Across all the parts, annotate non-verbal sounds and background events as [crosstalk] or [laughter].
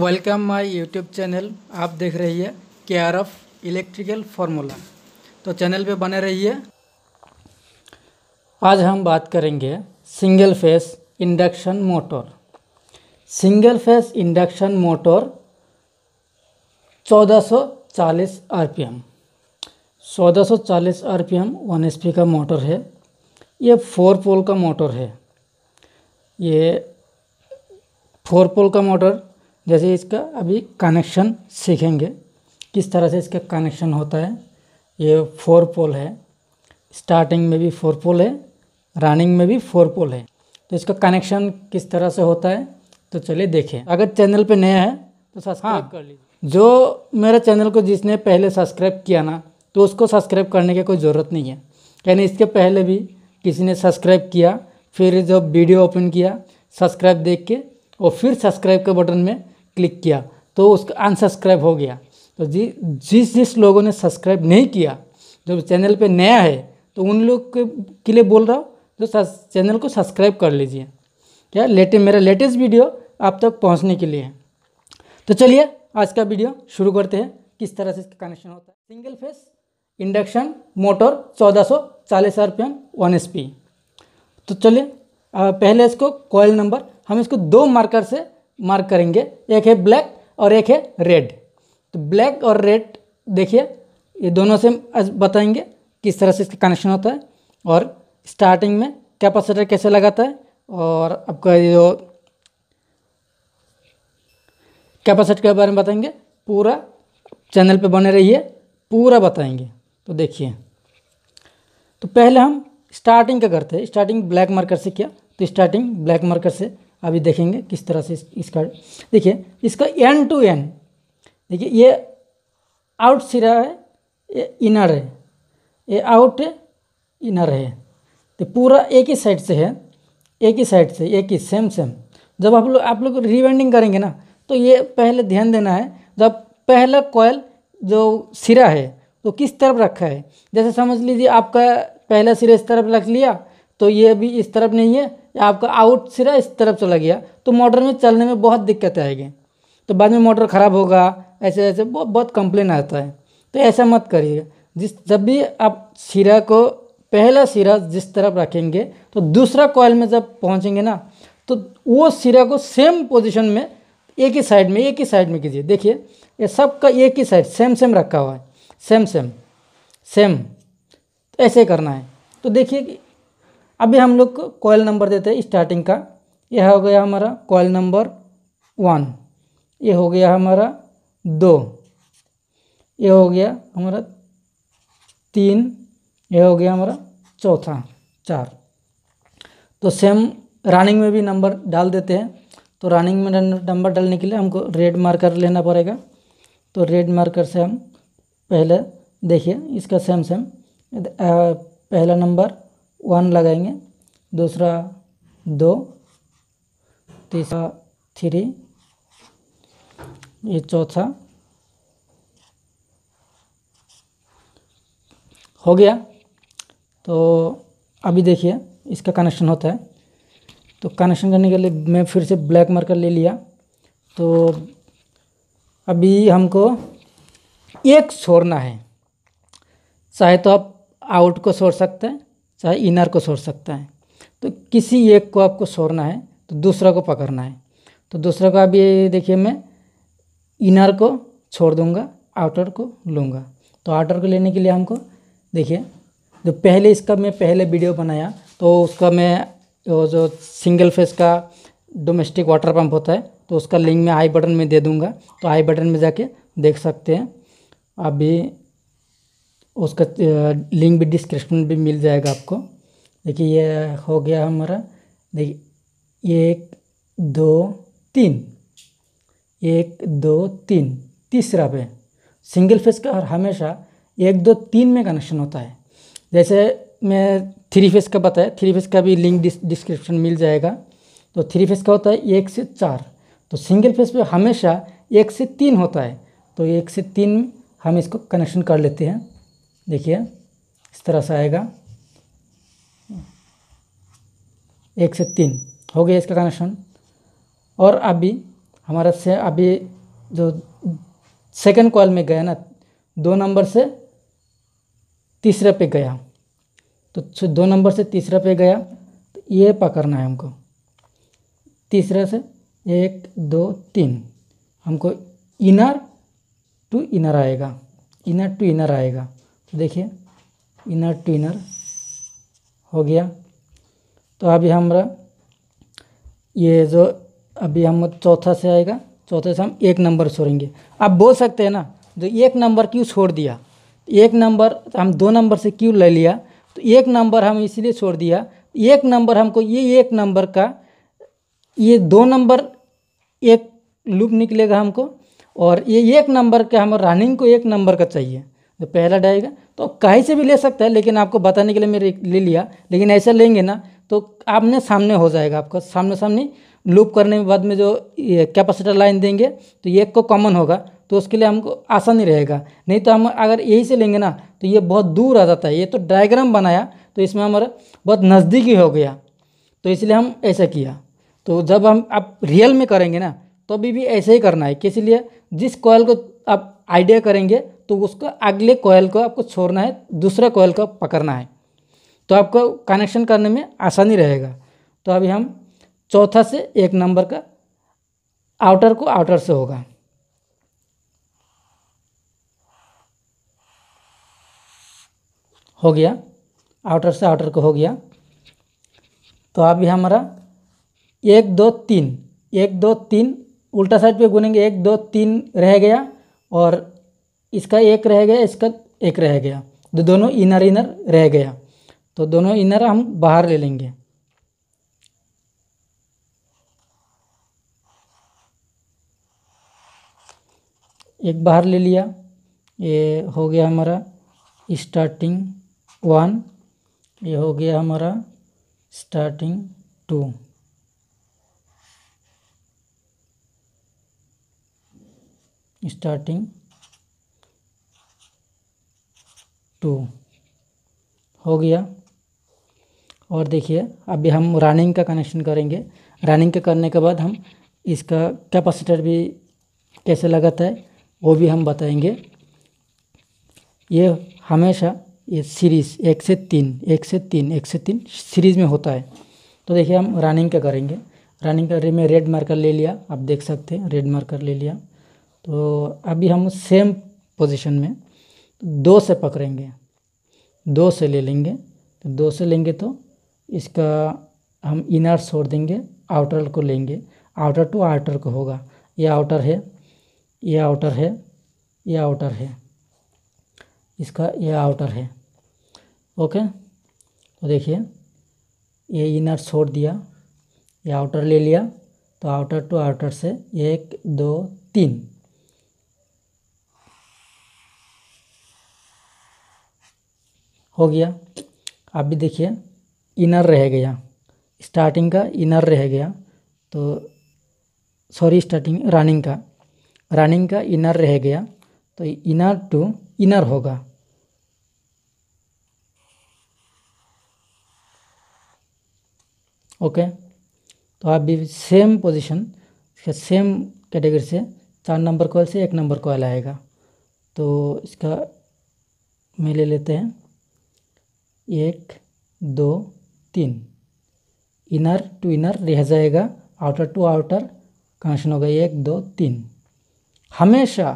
welcome my YouTube channel आप देख रही है के आर एफ इलेक्ट्रिकल फार्मूला तो चैनल पे बने रहिए आज हम बात करेंगे single phase induction motor single phase induction motor 1440 RPM 1440 RPM one S का मोटर है ये फोर पोल का मोटर है ये फोर पोल का मोटर जैसे इसका अभी कनेक्शन सीखेंगे किस तरह से इसका कनेक्शन होता है ये फोर पोल है स्टार्टिंग में भी फोर पोल है रनिंग में भी फोर पोल है तो इसका कनेक्शन किस तरह से होता है तो चलिए देखें अगर चैनल पे नया है तो सब्सक्राइब हाँ, कर लीजिए जो मेरे चैनल को जिसने पहले सब्सक्राइब किया ना तो उसको सब्सक्राइब करने की कोई ज़रूरत नहीं है यानी इसके पहले भी किसी ने सब्सक्राइब किया फिर जब वीडियो ओपन किया सब्सक्राइब देख के और फिर सब्सक्राइब के बटन में क्लिक किया तो उसका अनसब्सक्राइब हो गया तो जि जिस जिस लोगों ने सब्सक्राइब नहीं किया जो चैनल पे नया है तो उन लोग के, के लिए बोल रहा हूँ तो चैनल को सब्सक्राइब कर लीजिए क्या लेटे मेरा लेटेस्ट वीडियो आप तक पहुँचने के लिए है तो चलिए आज का वीडियो शुरू करते हैं किस तरह से इसका कनेक्शन होता है सिंगल फेस इंडक्शन मोटर चौदह सौ चालीस R P M one S P तो चलिए पहले इसको कॉयल नंबर हम इसको दो मार्कर से मार्क करेंगे एक है ब्लैक और एक है रेड तो ब्लैक और रेड देखिए ये दोनों से बताएंगे किस तरह से इसका कनेक्शन होता है और स्टार्टिंग में कैपेसिटर कैसे लगाता है और आपका ये जो कैपेसिटर के बारे में बताएंगे पूरा चैनल पे बने रहिए पूरा बताएंगे तो देखिए तो पहले हम स्टार्टिंग का करते हैं स्टार्टिंग ब्लैक मार्कर से किया तो स्टार्टिंग ब्लैक मार्कर से अभी देखेंगे किस तरह से इसका देखिए इसका एन टू एन देखिए ये आउट सिरा है ये इनर है ये आउट है इनर है तो पूरा एक ही साइड से है एक ही साइड से एक ही सेम सेम जब आप लोग आप लोग रिवाइंडिंग करेंगे ना तो ये पहले ध्यान देना है जब पहला कॉयल जो सिरा है तो किस तरफ रखा है जैसे समझ लीजिए आपका पहला सिरा इस तरफ रख लिया तो ये अभी इस तरफ नहीं है या आपका आउट सिरा इस तरफ चला गया तो मोटर में चलने में बहुत दिक्कत आएगी तो बाद में मोटर ख़राब होगा ऐसे ऐसे बहुत बहुत कंप्लेन आता है तो ऐसा मत करिएगा जिस जब भी आप सिरा को पहला सिरा जिस तरफ रखेंगे तो दूसरा कॉयल में जब पहुँचेंगे ना तो वो सिरा को सेम पोजिशन में एक ही साइड में एक ही साइड में कीजिए देखिए ये का एक ही साइड सेम सेम रखा हुआ है सेम सेम सेम तो ऐसे करना है तो देखिए कि अभी हम लोग कॉयल नंबर देते हैं स्टार्टिंग का यह हो गया हमारा कॉयल नंबर वन ये हो गया हमारा दो ये हो गया हमारा तीन ये हो गया हमारा चौथा चार तो सेम रनिंग में भी नंबर डाल देते हैं तो रनिंग में नंबर डालने के लिए हमको रेड मार्कर लेना पड़ेगा तो रेड मार्कर से हम पहले देखिए इसका सेम सेम पहला नंबर वन लगाएंगे दूसरा दो तीसरा थ्री ये चौथा हो गया तो अभी देखिए इसका कनेक्शन होता है तो कनेक्शन करने के लिए मैं फिर से ब्लैक मार्कर ले लिया तो अभी हमको एक छोड़ना है चाहे तो आप आउट को छोड़ सकते हैं चाहे इनर को छोड़ सकता है तो किसी एक को आपको छोड़ना है तो दूसरा को पकड़ना है तो दूसरा को आप ये देखिए मैं इनर को छोड़ दूंगा आउटर को लूँगा तो आउटर को लेने के लिए हमको देखिए जो पहले इसका मैं पहले वीडियो बनाया तो उसका मैं वो जो सिंगल फेस का डोमेस्टिक वाटर पंप होता है तो उसका लिंक मैं आई बटन में दे दूंगा तो आई बटन में जाके देख सकते हैं अभी उसका लिंक भी डिस्क्रिप्शन में भी मिल जाएगा आपको देखिए ये हो गया हमारा देखिए एक दो तीन एक दो तीन तीसरा पे सिंगल फेस का और हमेशा एक दो तीन में कनेक्शन होता है जैसे मैं थ्री फेस का बताया थ्री फेस का भी लिंक डिस्क्रिप्शन मिल जाएगा तो थ्री फेस का होता है एक से चार तो सिंगल फेस पे हमेशा एक से तीन होता है तो एक से तीन हम इसको कनेक्शन कर लेते हैं देखिए इस तरह से आएगा एक से तीन हो गया इसका कनेक्शन और अभी हमारा से अभी जो सेकंड कॉल में गया ना दो नंबर से तीसरे पे गया तो दो नंबर से तीसरे पे गया तो ये पकड़ना है हमको तीसरे से एक दो तीन हमको इनर टू इनर आएगा इनर टू इनर आएगा देखिए इनर टू इनर हो गया तो अभी हमारा ये जो अभी हम चौथा से आएगा चौथे से हम एक नंबर छोड़ेंगे आप बोल सकते हैं ना जो एक नंबर क्यों छोड़ दिया एक नंबर हम दो नंबर से क्यों ले लिया तो एक नंबर हम इसलिए छोड़ दिया एक नंबर हमको ये एक नंबर का ये दो नंबर एक लूप निकलेगा हमको और ये एक नंबर का हम रनिंग को एक नंबर का चाहिए तो पहला डाएगा तो कहीं से भी ले सकता है लेकिन आपको बताने के लिए मेरे ले लिया लेकिन ऐसा लेंगे ना तो आपने सामने हो जाएगा आपका सामने सामने लूप करने के बाद में जो कैपेसिटर लाइन देंगे तो ये एक को कॉमन होगा तो उसके लिए हमको आसानी रहेगा नहीं तो हम अगर यही से लेंगे ना तो ये बहुत दूर आ जाता है ये तो डायग्राम बनाया तो इसमें हमारा बहुत नज़दीकी हो गया तो इसलिए हम ऐसा किया तो जब हम आप रियल में करेंगे ना तो अभी भी ऐसे ही करना है किसी लिए जिस कॉयल को आप आइडिया करेंगे तो उसको अगले कोयल को आपको छोड़ना है दूसरे कोयल को पकड़ना है तो आपको कनेक्शन करने में आसानी रहेगा तो अभी हम चौथा से एक नंबर का आउटर को आउटर से होगा हो गया आउटर से आउटर को हो गया तो अभी हमारा एक दो तीन एक दो तीन उल्टा साइड पे गुनेंगे एक दो तीन रह गया और इसका एक रह गया इसका एक रह गया तो दोनों इनर इनर रह गया तो दोनों इनर हम बाहर ले लेंगे एक बाहर ले लिया ये हो गया हमारा स्टार्टिंग वन ये हो गया हमारा स्टार्टिंग टू स्टार्टिंग टू तो हो गया और देखिए अभी हम रनिंग का कनेक्शन करेंगे रनिंग का करने के बाद हम इसका कैपेसिटर भी कैसे लगाता है वो भी हम बताएंगे ये हमेशा ये सीरीज़ एक से तीन एक से तीन एक से तीन सीरीज़ में होता है तो देखिए हम रनिंग का करेंगे रनिंग का में रेड मार्कर ले लिया आप देख सकते हैं रेड मार्कर ले लिया तो अभी हम सेम पोजीशन में दो से पकड़ेंगे दो से ले लेंगे तो दो से लेंगे तो इसका हम इनर छोड़ देंगे आउटर को लेंगे आउटर टू आउटर को होगा ये आउटर है ये आउटर है ये आउटर है इसका ये आउटर है ओके तो देखिए ये इनर छोड़ दिया ये आउटर ले लिया तो आउटर टू आउटर से एक दो तीन हो गया आप भी देखिए इनर रह गया स्टार्टिंग का इनर रह गया तो सॉरी स्टार्टिंग रनिंग का रनिंग का इनर रह गया तो इनर टू इनर होगा ओके तो आप भी सेम पोजीशन इसका सेम कैटेगरी से चार नंबर कॉल से एक नंबर कॉल आएगा तो इसका मैं ले लेते हैं एक दो तीन इनर टू इनर रह जाएगा आउटर टू आउटर कनेक्शन होगा एक दो तीन हमेशा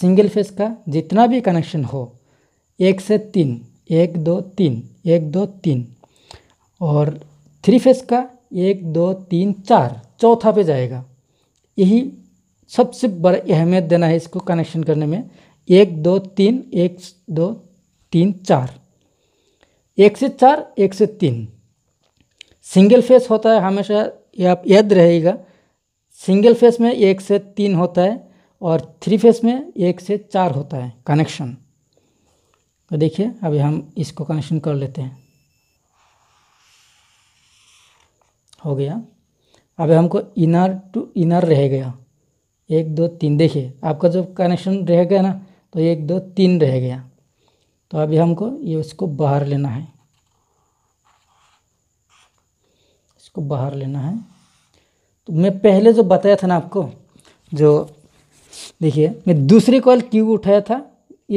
सिंगल फेस का जितना भी कनेक्शन हो एक से तीन एक दो तीन एक दो तीन और थ्री फेस का एक दो तीन चार चौथा पे जाएगा यही सबसे बड़ा अहमियत देना है इसको कनेक्शन करने में एक दो तीन एक दो तीन चार एक से चार एक से तीन सिंगल फेस होता है हमेशा ये आप याद रहेगा सिंगल फेस में एक से तीन होता है और थ्री फेस में एक से चार होता है कनेक्शन तो देखिए अभी हम इसको कनेक्शन कर लेते हैं हो गया अब हमको इनर टू इनर रह गया एक दो तीन देखिए आपका जो कनेक्शन रह गया ना तो एक दो तीन रह गया तो अभी हमको ये इसको बाहर लेना है इसको बाहर लेना है तो मैं पहले जो बताया था ना आपको जो देखिए मैं दूसरी कॉल क्यू उठाया था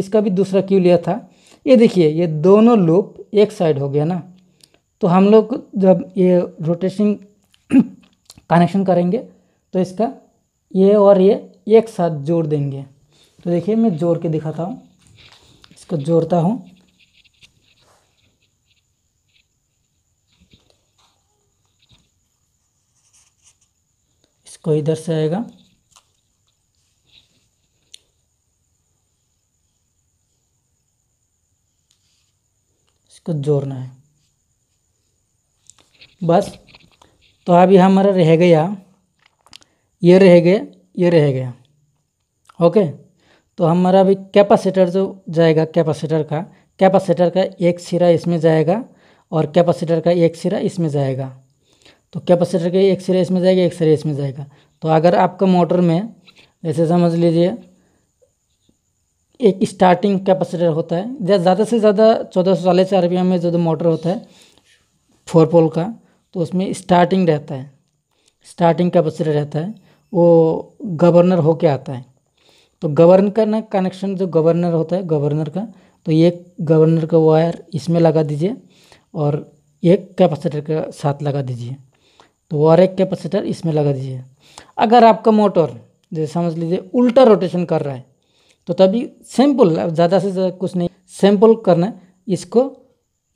इसका भी दूसरा क्यू लिया था ये देखिए ये दोनों लूप एक साइड हो गया ना तो हम लोग जब ये रोटेशन कनेक्शन [coughs] करेंगे तो इसका ये और ये एक साथ जोड़ देंगे तो देखिए मैं जोड़ के दिखाता हूँ इसको जोड़ता हूँ इसको इधर से आएगा इसको जोड़ना है बस तो अभी हमारा रह गया ये रह गया ये रह गया ओके तो हमारा भी कैपेसिटर जो जाएगा कैपेसिटर का कैपेसिटर का एक सिरा इसमें जाएगा और कैपेसिटर का एक सिरा इसमें जाएगा तो कैपेसिटर का एक सिरा इसमें जाएगा एक सिरा इसमें जाएगा तो अगर आपका मोटर में जैसे समझ लीजिए एक स्टार्टिंग कैपेसिटर होता है ज़्यादा से ज़्यादा चौदह सौ चालीस आर में जो मोटर होता है फोर पोल का तो उसमें स्टार्टिंग रहता है स्टार्टिंग कैपेसिटर रहता है वो गवर्नर होके आता है तो गवर्न का ना कनेक्शन जो गवर्नर होता है गवर्नर का तो ये गवर्नर का वायर इसमें लगा दीजिए और एक कैपेसिटर के साथ लगा दीजिए तो और एक कैपेसिटर इसमें लगा दीजिए अगर आपका मोटर जैसे समझ लीजिए उल्टा रोटेशन कर रहा है तो तभी सिंपल ज़्यादा से ज़्यादा कुछ नहीं सिंपल करना इसको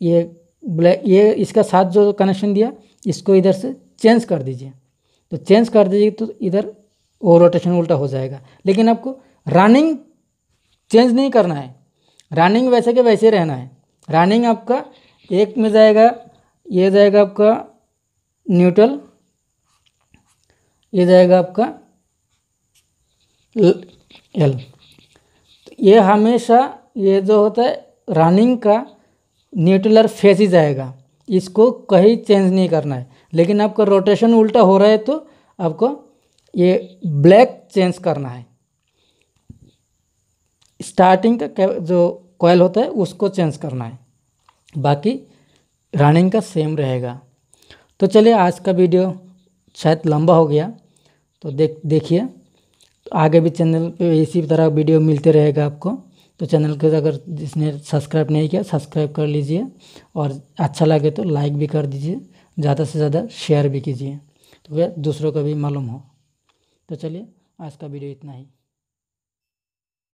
ये ब्लैक ये इसका साथ जो कनेक्शन दिया इसको इधर से चेंज कर दीजिए तो चेंज कर दीजिए तो इधर वो रोटेशन उल्टा हो जाएगा लेकिन आपको रनिंग चेंज नहीं करना है रनिंग वैसे के वैसे रहना है रनिंग आपका एक में जाएगा ये जाएगा आपका न्यूट्रल ये जाएगा आपका एल तो ये हमेशा ये जो होता है रनिंग का न्यूट्रलर फेस ही जाएगा इसको कहीं चेंज नहीं करना है लेकिन आपका रोटेशन उल्टा हो रहा है तो आपको ये ब्लैक चेंज करना है स्टार्टिंग का जो कोयल होता है उसको चेंज करना है बाकी रनिंग का सेम रहेगा तो चलिए आज का वीडियो शायद लंबा हो गया तो देख देखिए तो आगे भी चैनल पे इसी तरह वीडियो मिलते रहेगा आपको तो चैनल को अगर जिसने सब्सक्राइब नहीं किया सब्सक्राइब कर लीजिए और अच्छा लगे तो लाइक भी कर दीजिए ज़्यादा से ज़्यादा शेयर भी कीजिए तो वह दूसरों को भी मालूम हो तो चलिए आज का वीडियो इतना ही